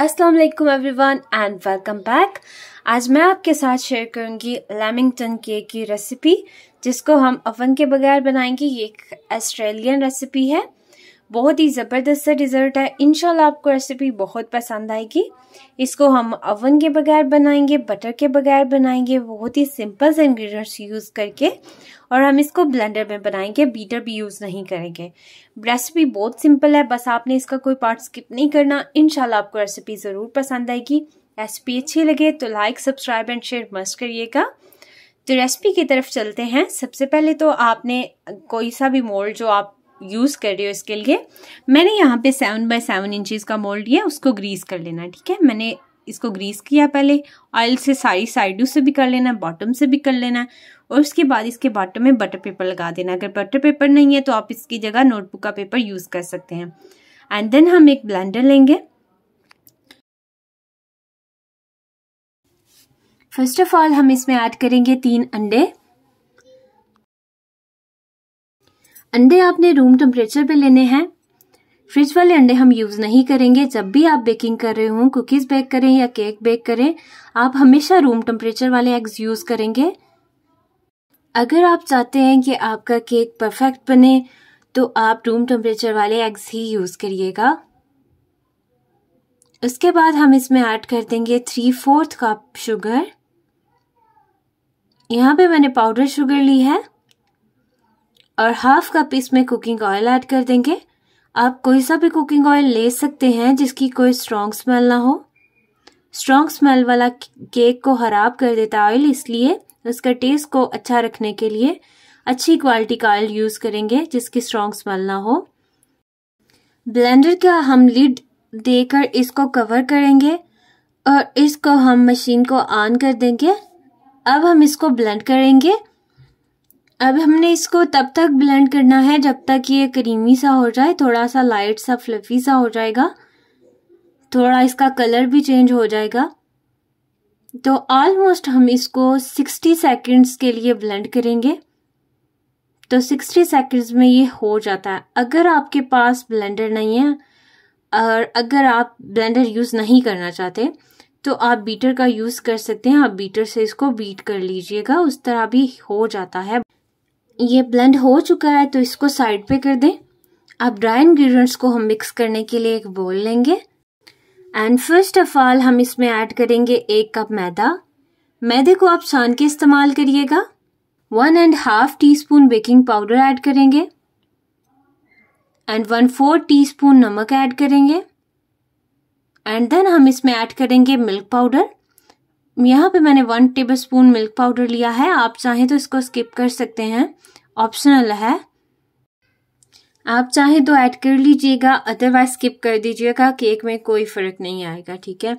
अस्सलाम वालेकुम everyone and welcome back आज मैं आपके साथ शेयर करूंगी लैमिंगटन केक की रेसिपी जिसको हम अवन के बगैर बनाएंगे ये एक ऑस्ट्रेलियन रेसिपी है बहुत ही ज़बरदस्त सा डिज़र्ट है इनशाला आपको रेसिपी बहुत पसंद आएगी इसको हम अवन के बगैर बनाएंगे बटर के बगैर बनाएंगे बहुत ही सिंपल से इंग्रेडिएंट्स यूज़ करके और हम इसको ब्लेंडर में बनाएंगे बीटर भी यूज़ नहीं करेंगे रेसिपी बहुत सिंपल है बस आपने इसका कोई पार्ट स्किप नहीं करना इनशाला आपको रेसिपी ज़रूर पसंद आएगी रेसिपी अच्छी लगे तो like subscribe and share must करिएगा तो रेसिपी की तरफ चलते हैं सबसे पहले तो आपने कोई सा भी मोल्ड जो आप यूज़ कर रहे हो इसके लिए मैंने यहाँ पे सेवन बाय सेवन इंचज़ का मोल्ड लिया उसको ग्रीस कर लेना ठीक है मैंने इसको ग्रीस किया पहले ऑयल से सारी साइडों से भी कर लेना बॉटम से भी कर लेना और उसके बाद इसके बॉटम में बटर पेपर लगा देना अगर बटर पेपर नहीं है तो आप इसकी जगह नोटबुक का पेपर यूज़ कर सकते हैं एंड देन हम एक ब्लेंडर लेंगे फर्स्ट ऑफ ऑल हम इसमें ऐड करेंगे तीन अंडे अंडे आपने रूम टेम्परेचर पे लेने हैं फ्रिज वाले अंडे हम यूज़ नहीं करेंगे जब भी आप बेकिंग कर रहे हो कुकीज़ बेक करें या केक बेक करें आप हमेशा रूम टेम्परेचर वाले एग्स यूज़ करेंगे अगर आप चाहते हैं कि आपका केक परफेक्ट बने तो आप रूम टेम्परेचर वाले एग्स ही यूज़ करिएगा उसके बाद हम इसमें ऐड कर देंगे थ्री फोर्थ कप शुगर यहाँ पे मैंने पाउडर शुगर ली है और हाफ कप इसमें कुकिंग ऑयल ऐड कर देंगे आप कोई सा भी कुकिंग ऑयल ले सकते हैं जिसकी कोई स्ट्रॉन्ग स्मेल ना हो स्ट्रॉन्ग स्मेल वाला केक को खराब कर देता ऑयल इसलिए उसका टेस्ट को अच्छा रखने के लिए अच्छी क्वालिटी का ऑयल यूज़ करेंगे जिसकी स्ट्रॉन्ग स्मेल ना हो ब्लेंडर का हम लिड देकर इसको कवर करेंगे और इसको हम मशीन को ऑन कर देंगे अब हम इसको ब्लेंड करेंगे अब हमने इसको तब तक ब्लेंड करना है जब तक ये क्रीमी सा हो जाए थोड़ा सा लाइट सा फ्लफी सा हो जाएगा थोड़ा इसका कलर भी चेंज हो जाएगा तो ऑलमोस्ट हम इसको 60 सेकंड्स के लिए ब्लेंड करेंगे तो 60 सेकंड्स में ये हो जाता है अगर आपके पास ब्लेंडर नहीं है और अगर आप ब्लेंडर यूज़ नहीं करना चाहते तो आप बीटर का यूज़ कर सकते हैं आप बीटर से इसको बीट कर लीजिएगा उस तरह भी हो जाता है ये ब्लेंड हो चुका है तो इसको साइड पे कर दें अब ड्राई इंग्रेडिएंट्स को हम मिक्स करने के लिए एक बोल लेंगे एंड फर्स्ट ऑफ ऑल हम इसमें ऐड करेंगे एक कप मैदा मैदे को आप छान के इस्तेमाल करिएगा one and half teaspoon baking powder add करेंगे and one four teaspoon नमक ऐड करेंगे एंड देन हम इसमें ऐड करेंगे मिल्क पाउडर यहाँ पे मैंने one tablespoon milk powder लिया है आप चाहें तो इसको स्किप कर सकते हैं ऑप्शनल है आप चाहें तो ऐड कर लीजिएगा अदरवाइज स्किप कर दीजिएगा केक में कोई फ़र्क नहीं आएगा ठीक है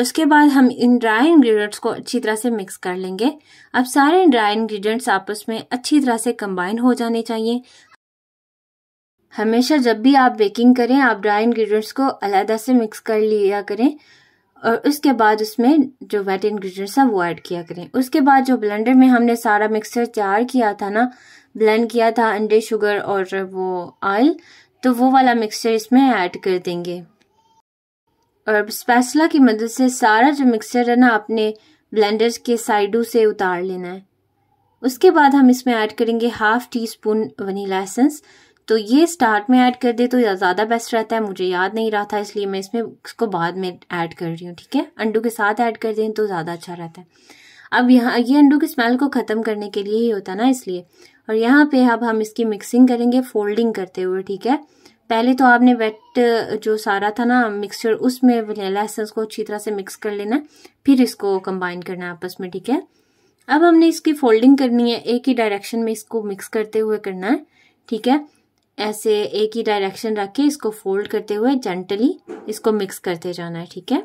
उसके बाद हम इन ड्राई इंग्रेडिएंट्स को अच्छी तरह से मिक्स कर लेंगे अब सारे ड्राई इंग्रेडिएंट्स आपस में अच्छी तरह से कंबाइन हो जाने चाहिए हमेशा जब भी आप बेकिंग करें आप ड्राई इंग्रेडिएंट्स को अलहदा से मिक्स कर लिया करें और उसके बाद उसमें जो वेट इन्ग्रीडियंट्स है वो ऐड किया करें उसके बाद जो ब्लेंडर में हमने सारा मिक्सचर तैयार किया था ना ब्लेंड किया था अंडे शुगर और वो ऑयल तो वो वाला मिक्सचर इसमें ऐड कर देंगे और स्पैसला की मदद से सारा जो मिक्सचर है ना अपने ब्लेंडर के साइडों से उतार लेना है उसके बाद हम इसमें ऐड करेंगे half teaspoon vanilla essence तो ये स्टार्ट में ऐड कर दे तो ज़्यादा बेस्ट रहता है मुझे याद नहीं रहा था इसलिए मैं इसमें इसको बाद में ऐड कर रही हूँ ठीक है अंडू के साथ ऐड कर दें तो ज़्यादा अच्छा रहता है अब यहाँ ये अंडू की स्मेल को ख़त्म करने के लिए ही होता ना इसलिए और यहाँ पे अब हम इसकी मिक्सिंग करेंगे फोल्डिंग करते हुए ठीक है पहले तो आपने वेट जो सारा था ना मिक्सचर उसमें वनीला एसेंस को अच्छी तरह से मिक्स कर लेना फिर इसको कंबाइन करना है आपस में ठीक है अब हमने इसकी फोल्डिंग करनी है एक ही डायरेक्शन में इसको मिक्स करते हुए करना है ठीक है ऐसे एक ही डायरेक्शन रख के इसको फोल्ड करते हुए जेंटली इसको मिक्स करते जाना है ठीक है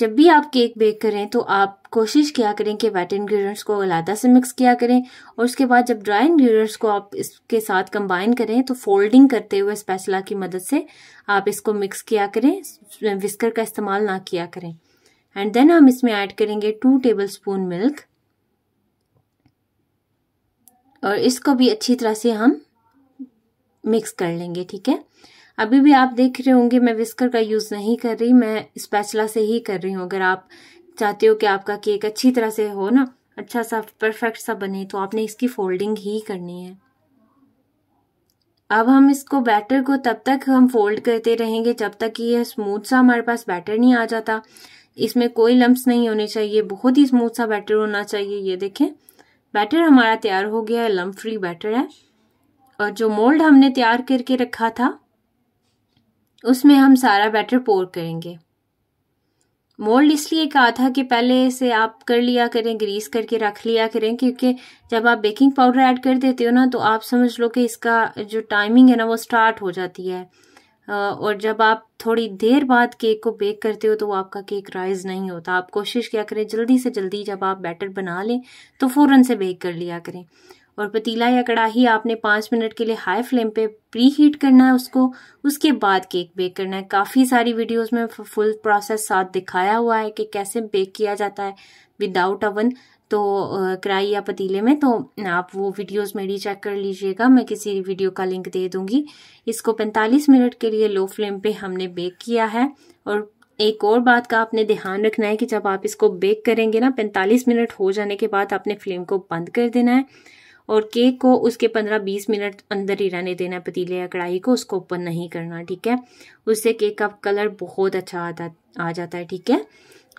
जब भी आप केक बेक करें तो आप कोशिश किया करें कि वेट इन्ग्रीडियंट्स को अलहदा से मिक्स किया करें और उसके बाद जब ड्राई इन्ग्रीडियंट्स को आप इसके साथ कंबाइन करें तो फोल्डिंग करते हुए स्पेशला की मदद से आप इसको मिक्स किया करें विस्कर का इस्तेमाल ना किया करें एंड देन हम इसमें ऐड करेंगे टू टेबल स्पून मिल्क और इसको भी अच्छी तरह से हम मिक्स कर लेंगे ठीक है अभी भी आप देख रहे होंगे मैं विस्कर का यूज़ नहीं कर रही मैं स्पैचला से ही कर रही हूँ अगर आप चाहते हो कि आपका केक अच्छी तरह से हो ना अच्छा सा परफेक्ट सा बने तो आपने इसकी फोल्डिंग ही करनी है अब हम इसको बैटर को तब तक हम फोल्ड करते रहेंगे जब तक कि यह स्मूथ सा हमारे पास बैटर नहीं आ जाता इसमें कोई लम्ब्स नहीं होने चाहिए बहुत ही स्मूथ सा बैटर होना चाहिए ये देखें बैटर हमारा तैयार हो गया है लम्ब फ्री बैटर है और जो मोल्ड हमने तैयार करके रखा था उसमें हम सारा बैटर पोर करेंगे मोल्ड इसलिए कहा था कि पहले से आप कर लिया करें ग्रीस करके रख लिया करें क्योंकि जब आप बेकिंग पाउडर ऐड कर देते हो ना तो आप समझ लो कि इसका जो टाइमिंग है ना वो स्टार्ट हो जाती है और जब आप थोड़ी देर बाद केक को बेक करते हो तो वो आपका केक राइज नहीं होता आप कोशिश किया करें जल्दी से जल्दी जब आप बैटर बना लें तो फ़ौरन से बेक कर लिया करें और पतीला या कढ़ाही आपने पाँच मिनट के लिए हाई फ्लेम पे प्री हीट करना है उसको उसके बाद केक बेक करना है काफ़ी सारी वीडियोस में फुल प्रोसेस साथ दिखाया हुआ है कि कैसे बेक किया जाता है विदाउट अवन तो कढ़ाई या पतीले में तो आप वो वीडियोस मेरी चेक कर लीजिएगा मैं किसी वीडियो का लिंक दे दूंगी इसको 45 मिनट के लिए लो फ्लेम पे हमने बेक किया है और एक और बात का आपने ध्यान रखना है कि जब आप इसको बेक करेंगे ना 45 मिनट हो जाने के बाद आपने फ्लेम को बंद कर देना है और केक को उसके 15-20 मिनट अंदर ही रहने देना है पतीले या कढ़ाई को उसको ओपन नहीं करना ठीक है उससे केक का कलर बहुत अच्छा आता आ जाता है ठीक है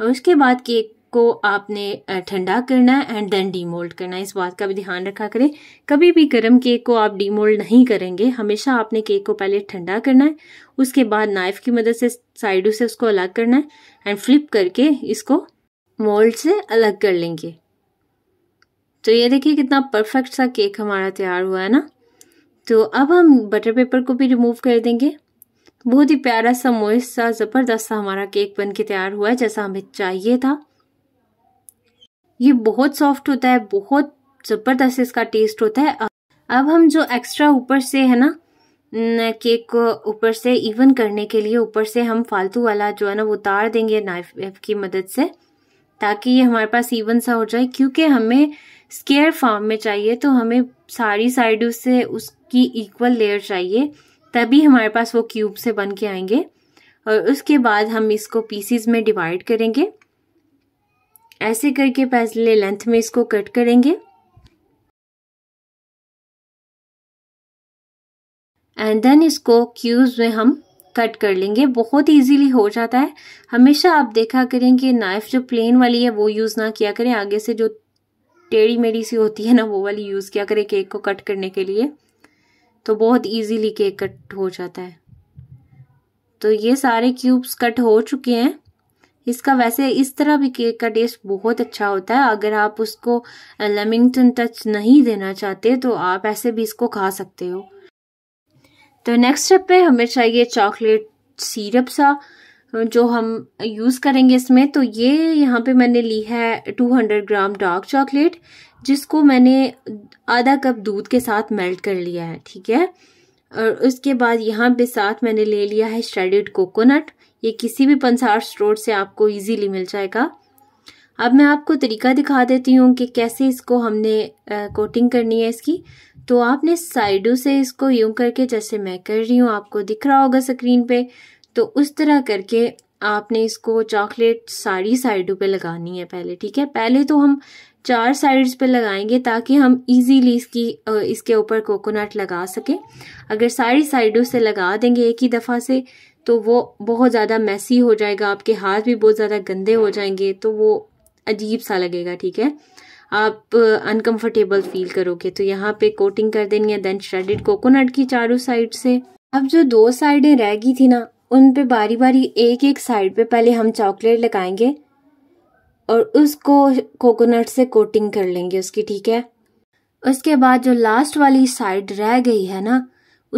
और उसके बाद केक को आपने ठंडा करना है एंड देन डीमोल्ड करना है इस बात का भी ध्यान रखा करें कभी भी गर्म केक को आप डीमोल्ड नहीं करेंगे हमेशा आपने केक को पहले ठंडा करना है उसके बाद नाइफ की मदद से साइडों से उसको अलग करना है एंड फ्लिप करके इसको मोल्ड से अलग कर लेंगे तो ये देखिए कितना परफेक्ट सा केक हमारा तैयार हुआ है ना तो अब हम बटर पेपर को भी रिमूव कर देंगे बहुत ही प्यारा सा मोइस सा ज़बरदस्त सा हमारा केक बन के तैयार हुआ है जैसा हमें चाहिए था ये बहुत सॉफ्ट होता है बहुत ज़बरदस्त इसका टेस्ट होता है अब हम जो एक्स्ट्रा ऊपर से है ना केक को ऊपर से इवन करने के लिए ऊपर से हम फालतू वाला जो है ना वो उतार देंगे नाइफ की मदद से ताकि ये हमारे पास इवन सा हो जाए क्योंकि हमें स्केयर फॉर्म में चाहिए तो हमें सारी साइड से उसकी इक्वल लेयर चाहिए तभी हमारे पास वो क्यूब से बन के आएंगे और उसके बाद हम इसको पीसीज में डिवाइड करेंगे ऐसे करके पहले लेंथ में इसको कट करेंगे एंड देन इसको क्यूब्स में हम कट कर लेंगे बहुत इजीली हो जाता है हमेशा आप देखा करें कि नाइफ जो प्लेन वाली है वो यूज़ ना किया करें आगे से जो टेढ़ी मेढ़ी सी होती है ना वो वाली यूज़ किया करें केक को कट करने के लिए तो बहुत ईजीली केक कट हो जाता है तो ये सारे क्यूब्स कट हो चुके हैं इसका वैसे इस तरह भी केक का टेस्ट बहुत अच्छा होता है अगर आप उसको लेमिंगटन टच नहीं देना चाहते तो आप ऐसे भी इसको खा सकते हो तो नेक्स्ट स्टेप पे हमें चाहिए चॉकलेट सीरप सा जो हम यूज़ करेंगे इसमें तो ये यहाँ पे मैंने ली है 200 ग्राम डार्क चॉकलेट जिसको मैंने आधा कप दूध के साथ मेल्ट कर लिया है ठीक है और उसके बाद यहाँ पे साथ मैंने ले लिया है श्रेडेड कोकोनट ये किसी भी पंसार स्टोर से आपको इजीली मिल जाएगा अब मैं आपको तरीका दिखा देती हूँ कि कैसे इसको हमने कोटिंग करनी है इसकी तो आपने साइडों से इसको यूं करके जैसे मैं कर रही हूँ आपको दिख रहा होगा स्क्रीन पे तो उस तरह करके आपने इसको चॉकलेट सारी साइडों पे लगानी है पहले ठीक है पहले तो हम चार साइड्स पे लगाएंगे ताकि हम इजीली इसकी इसके ऊपर कोकोनट लगा सकें अगर सारी साइडों से लगा देंगे एक ही दफ़ा से तो वो बहुत ज़्यादा मैसी हो जाएगा आपके हाथ भी बहुत ज़्यादा गंदे हो जाएंगे तो वो अजीब सा लगेगा ठीक है आप अनकंफर्टेबल फील करोगे तो यहाँ पे कोटिंग कर देनी है देन श्रेडिड कोकोनट की चारों साइड से अब जो दो साइडें रह गई थी ना उन पे बारी बारी एक एक साइड पे पहले हम चॉकलेट लगाएंगे और उसको कोकोनट से कोटिंग कर लेंगे उसकी ठीक है उसके बाद जो लास्ट वाली साइड रह गई है ना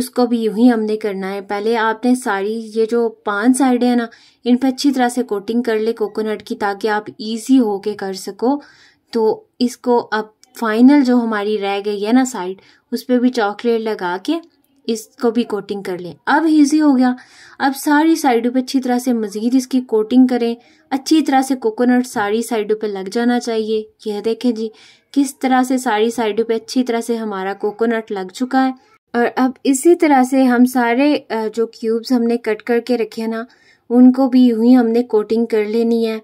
उसको भी यूं ही हमने करना है पहले आपने सारी ये जो पांच साइडें हैं ना इन पर अच्छी तरह से कोटिंग कर ले कोकोनट की ताकि आप इजी होके कर सको तो इसको अब फाइनल जो हमारी रह गई है ना साइड उस पर भी चॉकलेट लगा के इसको भी कोटिंग कर लें अब ईजी हो गया अब सारी साइडों पे अच्छी तरह से मज़ीद इसकी कोटिंग करें अच्छी तरह से कोकोनट सारी साइडों पे लग जाना चाहिए यह देखें जी किस तरह से सारी साइडों पे अच्छी तरह से हमारा कोकोनट लग चुका है और अब इसी तरह से हम सारे जो क्यूब्स हमने कट करके रखे हैं ना उनको भी यूँ ही हमने कोटिंग कर लेनी है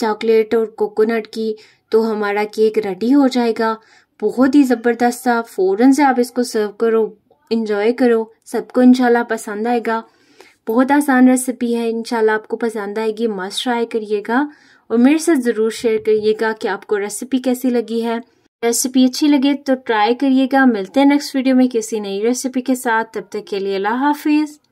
चॉकलेट और कोकोनट की तो हमारा केक रेडी हो जाएगा बहुत ही ज़बरदस्त सा फ़ौरन से आप इसको सर्व करो इन्जॉय करो सबको इनशाला पसंद आएगा बहुत आसान रेसिपी है इनशाला आपको पसंद आएगी मस्त ट्राई करिएगा और मेरे साथ ज़रूर शेयर करिएगा कि आपको रेसिपी कैसी लगी है रेसिपी अच्छी लगे तो ट्राई करिएगा मिलते हैं नेक्स्ट वीडियो में किसी नई रेसिपी के साथ तब तक के लिए अल्लाह हाफिज़